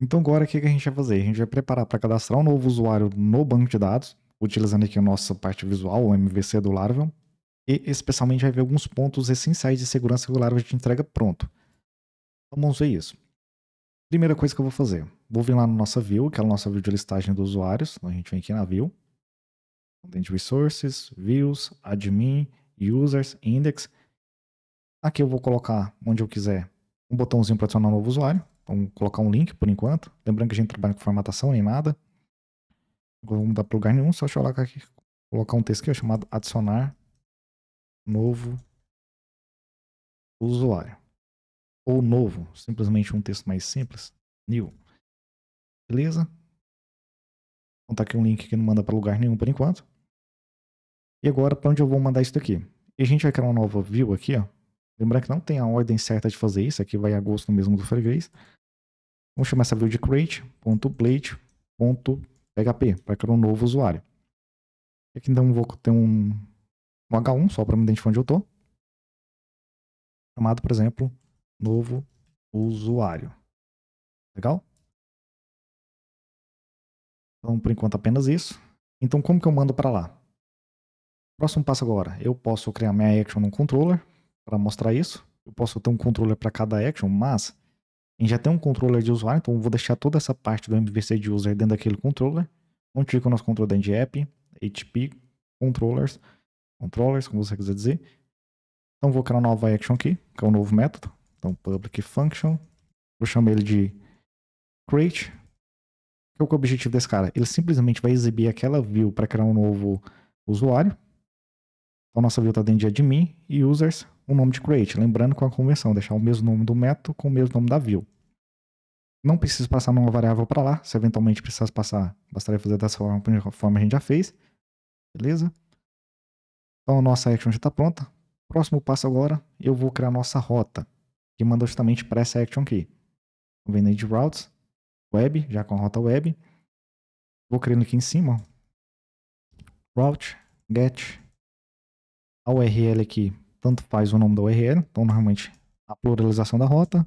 Então agora o que, a gente vai fazer? A gente vai preparar para cadastrar um novo usuário no banco de dados, utilizando aqui a nossa parte visual, o MVC do Laravel, e especialmente vai ver alguns pontos essenciais de segurança que o Laravel te entrega pronto. Então, vamos ver isso. Primeira coisa que eu vou fazer, vou vir lá na nossa view, que é a nossa view de listagem dos usuários, então a gente vem aqui na view, Content Resources, Views, Admin, Users, Index. Aqui eu vou colocar onde eu quiser um botãozinho para adicionar um novo usuário. Vamos colocar um link por enquanto. Lembrando que a gente trabalha com formatação nem nada. Agora vamos mudar para lugar nenhum, só colocar aqui. Colocar um texto aqui chamado adicionar novo usuário. Ou novo, simplesmente um texto mais simples. New. Beleza? Vou então, botar tá aqui um link que não manda para lugar nenhum por enquanto. E agora, para onde eu vou mandar isso daqui? E a gente vai criar uma nova view aqui, ó. Lembrar que não tem a ordem certa de fazer isso, aqui vai a gosto mesmo do freguês. Vamos chamar essa view de create.plate.php para criar um novo usuário. Aqui então vou ter um, um H1 só para me identificar onde eu estou. Chamado, por exemplo, novo usuário. Legal? Então, por enquanto, apenas isso. Então, como que eu mando para lá? Próximo passo agora, eu posso criar minha action no controller para mostrar isso. Eu posso ter um controller para cada action, mas a gente já tem um controller de usuário, então eu vou deixar toda essa parte do MVC de user dentro daquele controller. Onde então, fica o nosso controller da de app, HP, controllers, controllers, como você quiser dizer. Então vou criar uma nova action aqui, que é um novo método. Então public function, vou chamar ele de create. Qual é o objetivo desse cara? Ele simplesmente vai exibir aquela view para criar um novo usuário. Então nossa view está dentro de admin e users o nome de create, lembrando com a convenção, deixar o mesmo nome do método com o mesmo nome da view. Não preciso passar nenhuma variável para lá, se eventualmente precisasse passar, bastaria fazer dessa forma, a gente já fez. Beleza? Então a nossa action já está pronta. Próximo passo agora, eu vou criar a nossa rota, que manda justamente para essa action aqui. Então, Vendo de routes, web, já com a rota web. Vou criando aqui em cima, route, get, a URL aqui tanto faz o nome da URL, então normalmente a pluralização da rota.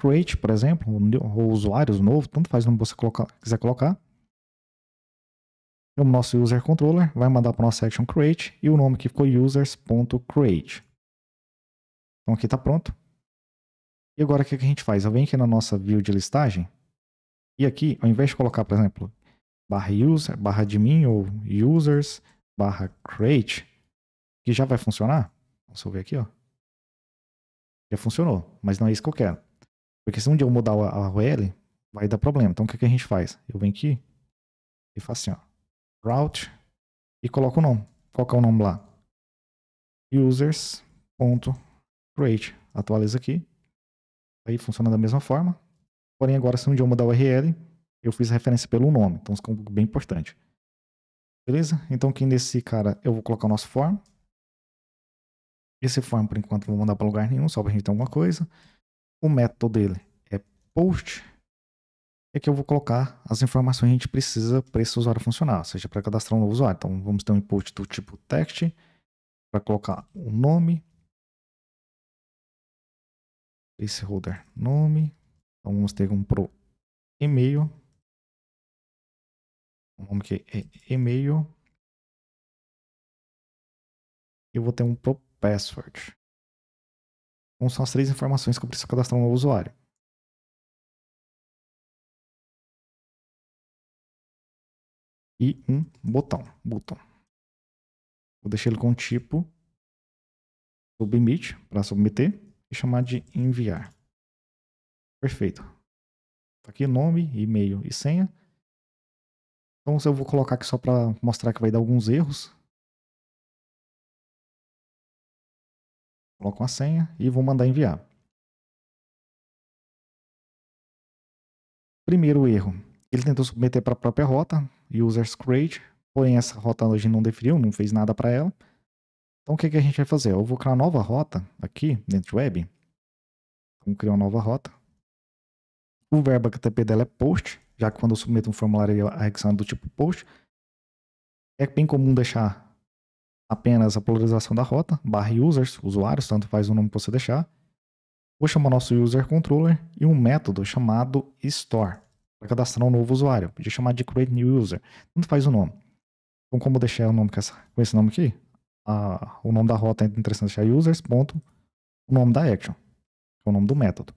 Create, por exemplo, ou usuários novo, tanto faz o nome que você colocar, quiser colocar. O nosso user controller vai mandar para a nossa action create e o nome que ficou users.create. Então aqui está pronto. E agora o que a gente faz? Eu venho aqui na nossa view de listagem e aqui, ao invés de colocar, por exemplo, barra user, barra admin ou users, barra create, que já vai funcionar, Vamos ver aqui, ó. Já funcionou, mas não é isso que eu quero. Porque se um dia eu mudar a URL, vai dar problema. Então o que, que a gente faz? Eu venho aqui e faço assim, ó. Route e coloco o nome. Qual que é o nome lá? Users.create. Atualiza aqui. Aí funciona da mesma forma. Porém, agora se um dia eu mudar a URL, eu fiz referência pelo nome. Então isso é bem importante. Beleza? Então aqui nesse cara eu vou colocar o nosso form. Esse form, por enquanto, não vou mandar para lugar nenhum, só para a gente ter alguma coisa. O método dele é post. É que eu vou colocar as informações que a gente precisa para esse usuário funcionar, ou seja, para cadastrar um novo usuário. Então, vamos ter um input do tipo text, para colocar o um nome, placeholder nome. Então, vamos ter um pro e-mail. O nome que é e-mail. Eu vou ter um pro password. Então, são as três informações que eu preciso cadastrar no usuário. E um botão, botão. Vou deixar ele com tipo submit, para submeter, e chamar de enviar. Perfeito. Tá aqui nome, e-mail e senha. Então eu vou colocar aqui só para mostrar que vai dar alguns erros. Coloco uma senha e vou mandar enviar. Primeiro erro, ele tentou submeter para a própria rota, users create, porém essa rota a gente não definiu, não fez nada para ela. Então o que, que a gente vai fazer? Eu vou criar uma nova rota aqui dentro de web. Vamos criar uma nova rota. O verbo HTTP dela é post, já que quando eu submeto um formulário a requisição do tipo post, é bem comum deixar apenas a polarização da rota, barra users, usuários, tanto faz o nome que você deixar. Vou chamar nosso user controller e um método chamado store, para cadastrar um novo usuário. Podia chamar de create new user, tanto faz o nome. Então, como deixar o nome com, essa, com esse nome aqui? Ah, o nome da rota é interessante deixar users, ponto, o nome da action, que é o nome do método.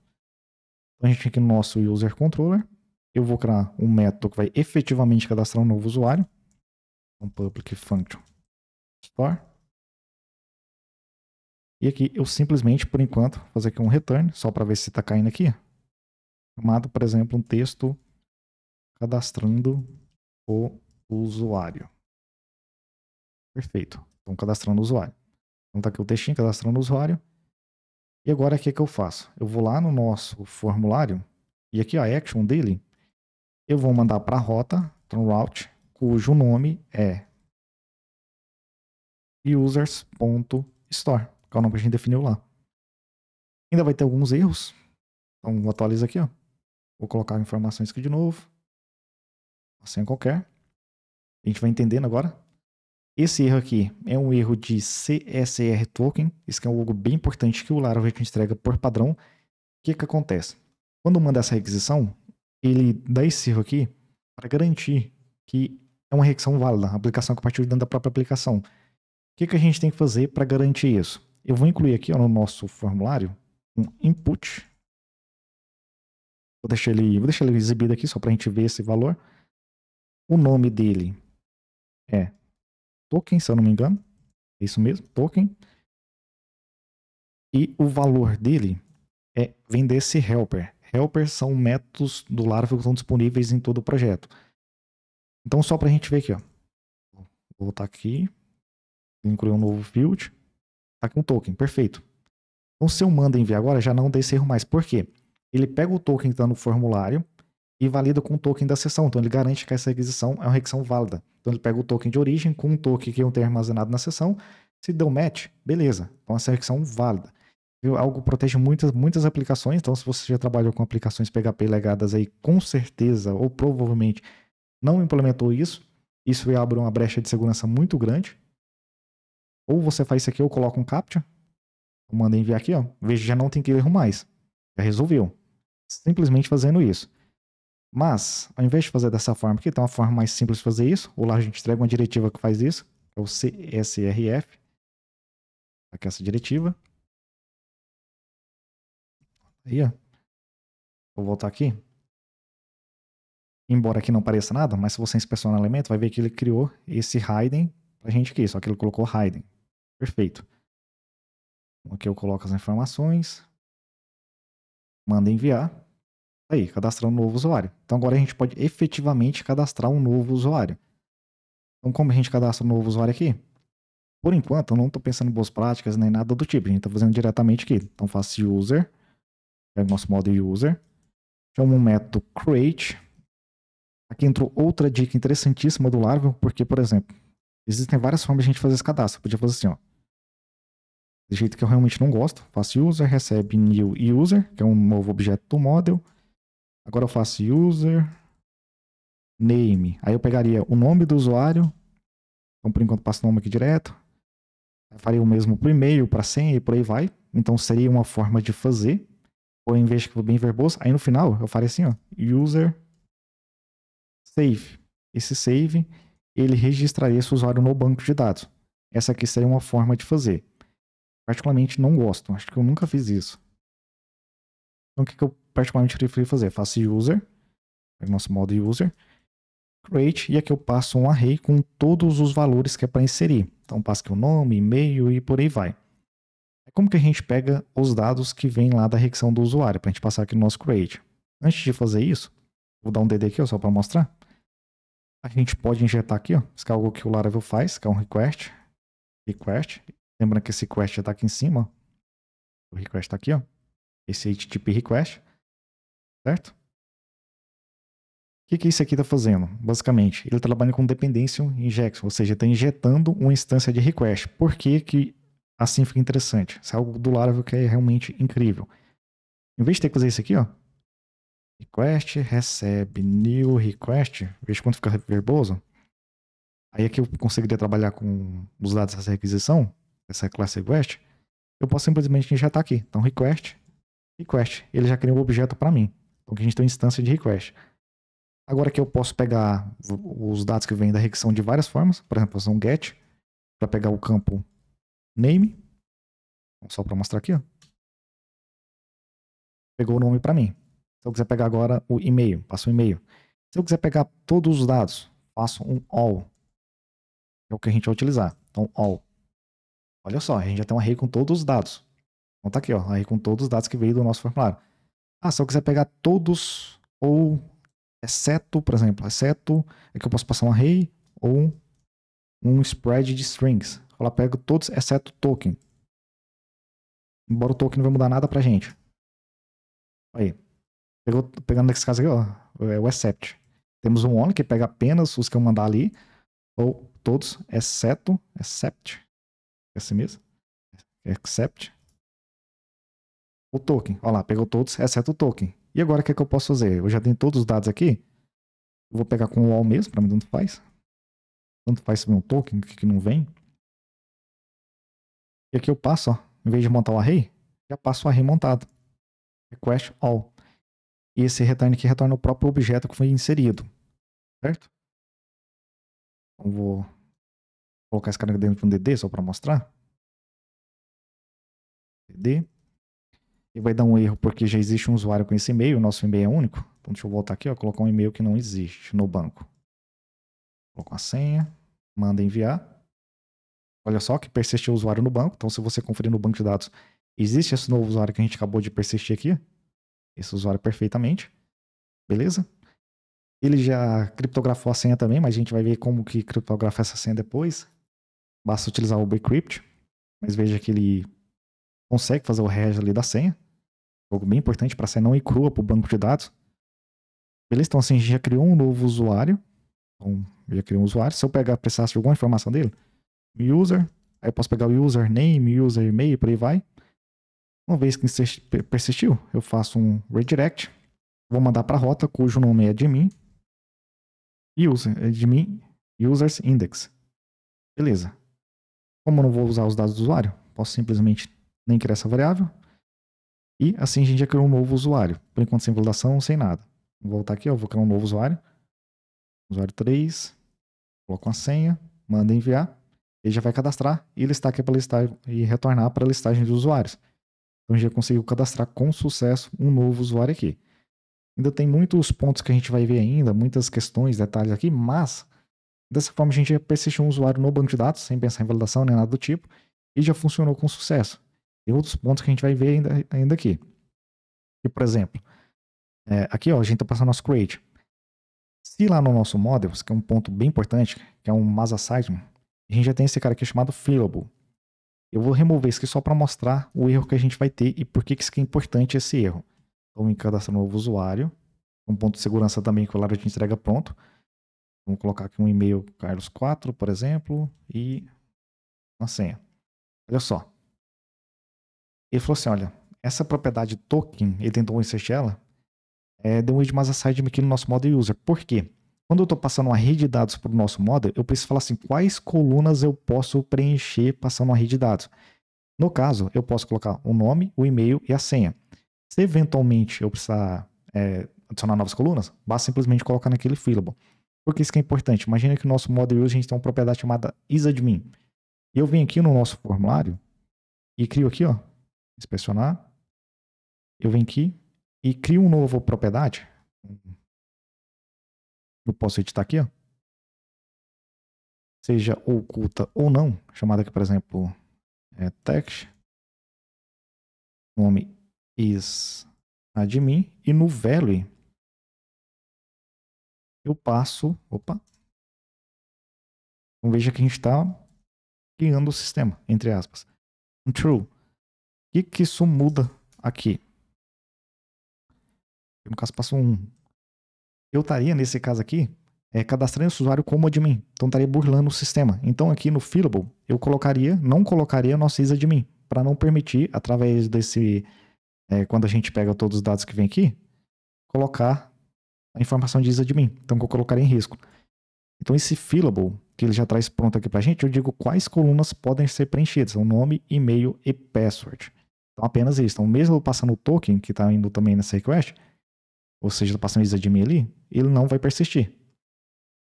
Então, a gente aqui no nosso user controller, eu vou criar um método que vai efetivamente cadastrar um novo usuário, um public function Store. E aqui eu simplesmente, por enquanto, vou fazer aqui um return, só para ver se está caindo aqui. Chamado, por exemplo, um texto cadastrando o usuário. Perfeito. Então, cadastrando o usuário. Então, tá aqui o textinho, cadastrando o usuário. E agora, o que, é que eu faço? Eu vou lá no nosso formulário, e aqui, a action dele, eu vou mandar para a rota, um route, cujo nome é e users.store, que é o nome que a gente definiu lá. Ainda vai ter alguns erros. Então atualiza aqui, ó. Vou colocar informações aqui de novo. Assim qualquer. A gente vai entendendo agora. Esse erro aqui é um erro de CSR token. isso é um algo bem importante que o Laravel entrega por padrão. O que, que acontece? Quando manda essa requisição, ele dá esse erro aqui para garantir que é uma requisição válida, a aplicação que dentro da própria aplicação que, que a gente tem que fazer para garantir isso? Eu vou incluir aqui ó, no nosso formulário um input. Vou deixar ele, vou deixar ele exibido aqui só para a gente ver esse valor. O nome dele é token, se eu não me engano. É isso mesmo, token. E o valor dele é vender esse helper. Helpers são métodos do Laravel que estão disponíveis em todo o projeto. Então, só para a gente ver aqui, ó. Vou voltar aqui, incluir um novo field. Tá aqui um token, perfeito. Então, se eu mando enviar agora, já não dei esse erro mais. Por quê? Ele pega o token que está no formulário e valida com o token da sessão. Então, ele garante que essa requisição é uma requisição válida. Então, ele pega o token de origem com o um token que eu tenho armazenado na sessão. Se deu match, beleza. Então, essa é uma requisição válida. Viu? Algo protege muitas, muitas aplicações. Então, se você já trabalhou com aplicações PHP legadas aí, com certeza ou provavelmente não implementou isso, isso abre uma brecha de segurança muito grande. Ou você faz isso aqui, eu coloco um captcha, manda enviar aqui, ó. Veja, já não tem que erro mais. Já resolveu. Simplesmente fazendo isso. Mas, ao invés de fazer dessa forma aqui, tem uma forma mais simples de fazer isso. Ou lá a gente entrega uma diretiva que faz isso, é o CSRF. Aqui essa diretiva. Aí, ó. Vou voltar aqui. Embora aqui não pareça nada, mas se você inspecionar o elemento, vai ver que ele criou esse hidden pra gente aqui, só que ele colocou Raiden. Perfeito. Aqui eu coloco as informações, manda enviar. Tá aí, cadastrando um novo usuário. Então agora a gente pode efetivamente cadastrar um novo usuário. Então como a gente cadastra um novo usuário aqui? Por enquanto, eu não estou pensando em boas práticas nem nada do tipo. A gente está fazendo diretamente aqui. Então faço user, pego o nosso modo user, chamo um método create. Aqui entrou outra dica interessantíssima do Laravel, porque, por exemplo, Existem várias formas de a gente fazer esse cadastro. Eu podia fazer assim, ó. Do jeito que eu realmente não gosto, faço user, recebe new user, que é um novo objeto do model. Agora eu faço user name. Aí eu pegaria o nome do usuário. Então, por enquanto, passo o nome aqui direto. Eu faria o mesmo para e-mail, para senha e por aí vai. Então, seria uma forma de fazer. Ou em vez de bem verboso. Aí no final, eu faria assim, ó. User save. Esse save ele registraria esse usuário no banco de dados. Essa aqui seria uma forma de fazer. Particularmente não gosto, acho que eu nunca fiz isso. Então o que, eu particularmente prefiro fazer? Faço user, é nosso modo user, create, e aqui eu passo um array com todos os valores que é para inserir. Então passo aqui o nome, e-mail e por aí vai. É como que a gente pega os dados que vêm lá da requisição do usuário, para a gente passar aqui no nosso create. Antes de fazer isso, vou dar um DD aqui só para mostrar a gente pode injetar aqui, ó. Isso é algo que o Laravel faz, que é um request. Request. Lembra que esse request já está aqui em cima, ó. O request está aqui, ó. Esse HTTP request. Certo? O que, que isso aqui está fazendo? Basicamente, ele trabalha com dependency injection, ou seja, está injetando uma instância de request. Por que, que assim fica interessante? Isso é algo do Laravel que é realmente incrível. Em vez de ter que fazer isso aqui, ó, Request, recebe, new request. Veja quanto fica verboso. Aí aqui eu conseguiria trabalhar com os dados dessa requisição, essa classe request. Eu posso simplesmente injetar tá aqui. Então, request, request. Ele já criou um objeto para mim. Então, aqui a gente tem uma instância de request. Agora que eu posso pegar os dados que vêm da requisição de várias formas. Por exemplo, fazer um get para pegar o campo name. Só para mostrar aqui. Ó. Pegou o nome para mim. Se eu quiser pegar agora o e-mail, passo um e-mail. Se eu quiser pegar todos os dados, faço um all. É o que a gente vai utilizar. Então, all. Olha só, a gente já tem um array com todos os dados. Então tá aqui, ó, array com todos os dados que veio do nosso formulário. Ah, se eu quiser pegar todos ou exceto, por exemplo, exceto, é que eu posso passar um array ou um spread de strings. Eu lá pego todos exceto token. Embora o token não vai mudar nada pra gente. Aí, Pegou, pegando nesse caso aqui, ó, é o except. Temos um only que pega apenas os que eu mandar ali, ou todos, exceto, except, é assim mesmo, except, o token. Olha lá, pegou todos, exceto o token. E agora o que, é que eu posso fazer? Eu já tenho todos os dados aqui, eu vou pegar com o all mesmo, pra mim tanto faz. Tanto faz se um token que não vem. E aqui eu passo, ó, em vez de montar o array, já passo o array montado. Request all. E esse return aqui retorna o próprio objeto que foi inserido, certo? Então vou colocar esse cara dentro de um DD só para mostrar. DD. E vai dar um erro porque já existe um usuário com esse e-mail, o nosso e-mail é único. Então deixa eu voltar aqui, ó, colocar um e-mail que não existe no banco. Coloco a senha, manda enviar. Olha só que persistiu o usuário no banco. Então se você conferir no banco de dados, existe esse novo usuário que a gente acabou de persistir aqui esse usuário perfeitamente. Beleza? Ele já criptografou a senha também, mas a gente vai ver como que criptografa essa senha depois. Basta utilizar o Bcrypt, mas veja que ele consegue fazer o hash ali da senha. Algo bem importante para a senha não ir crua para o banco de dados. Beleza? Então assim, a gente já criou um novo usuário. Então, já criou um usuário. Se eu pegar, precisasse de alguma informação dele, user, aí eu posso pegar o username, user e-mail, por aí vai. Uma vez que persistiu, eu faço um redirect, vou mandar para a rota cujo nome é admin, user, admin é users index. Beleza. Como eu não vou usar os dados do usuário, posso simplesmente nem criar essa variável. E assim a gente já criou um novo usuário. Por enquanto sem validação, sem nada. Vou voltar aqui, ó, vou criar um novo usuário. Usuário 3, coloco uma senha, manda enviar. Ele já vai cadastrar e listar aqui para listar e retornar para a listagem dos usuários. Então a gente já conseguiu cadastrar com sucesso um novo usuário aqui. Ainda tem muitos pontos que a gente vai ver ainda, muitas questões, detalhes aqui, mas dessa forma a gente já persistiu um usuário no banco de dados, sem pensar em validação nem nada do tipo, e já funcionou com sucesso. Tem outros pontos que a gente vai ver ainda, ainda aqui. E, por exemplo, é, aqui ó, a gente está passando nosso create. Se lá no nosso model, que é um ponto bem importante, que é um Masa Site, a gente já tem esse cara aqui chamado fillable. Eu vou remover isso aqui só para mostrar o erro que a gente vai ter e por que, que isso é importante esse erro. Então, me cadastrar novo usuário. Um ponto de segurança também que o Laravel te entrega pronto. Vamos colocar aqui um e-mail carlos4, por exemplo, e uma senha. Olha só. Ele falou assim, olha, essa propriedade token, ele tentou inserir ela, é, deu um id mais a side aqui no nosso modo user. Por quê? Quando eu estou passando uma rede de dados para o nosso model, eu preciso falar assim, quais colunas eu posso preencher passando uma rede de dados. No caso, eu posso colocar o nome, o e-mail e a senha. Se eventualmente eu precisar é, adicionar novas colunas, basta simplesmente colocar naquele fillable. Porque isso que é importante. Imagina que o nosso model hoje a gente tem uma propriedade chamada isadmin. Eu venho aqui no nosso formulário e crio aqui, ó, inspecionar. Eu venho aqui e crio uma nova propriedade, eu posso editar aqui, ó. Seja oculta ou não, chamada aqui, por exemplo, é text, nome is admin, e no value eu passo, opa, então veja que a gente está criando o sistema, entre aspas. Um true. O que, que isso muda aqui? Eu, no caso, passo um eu estaria, nesse caso aqui, é, cadastrando esse usuário como admin. Então, estaria burlando o sistema. Então, aqui no Fillable, eu colocaria, não colocaria nosso isadmin, para não permitir, através desse, é, quando a gente pega todos os dados que vem aqui, colocar a informação de isadmin. Então, eu colocaria em risco. Então, esse Fillable, que ele já traz pronto aqui para a gente, eu digo quais colunas podem ser preenchidas. o nome, e-mail e password. Então, apenas isso. Então, mesmo passando o token, que está indo também nessa request, ou seja, passando Isa de ali, ele não vai persistir.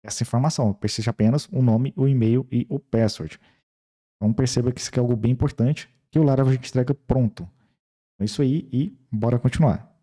Essa informação persiste apenas o nome, o e-mail e o password. Então perceba que isso aqui é algo bem importante, que o Laravel a gente entrega pronto. Então, é isso aí e bora continuar.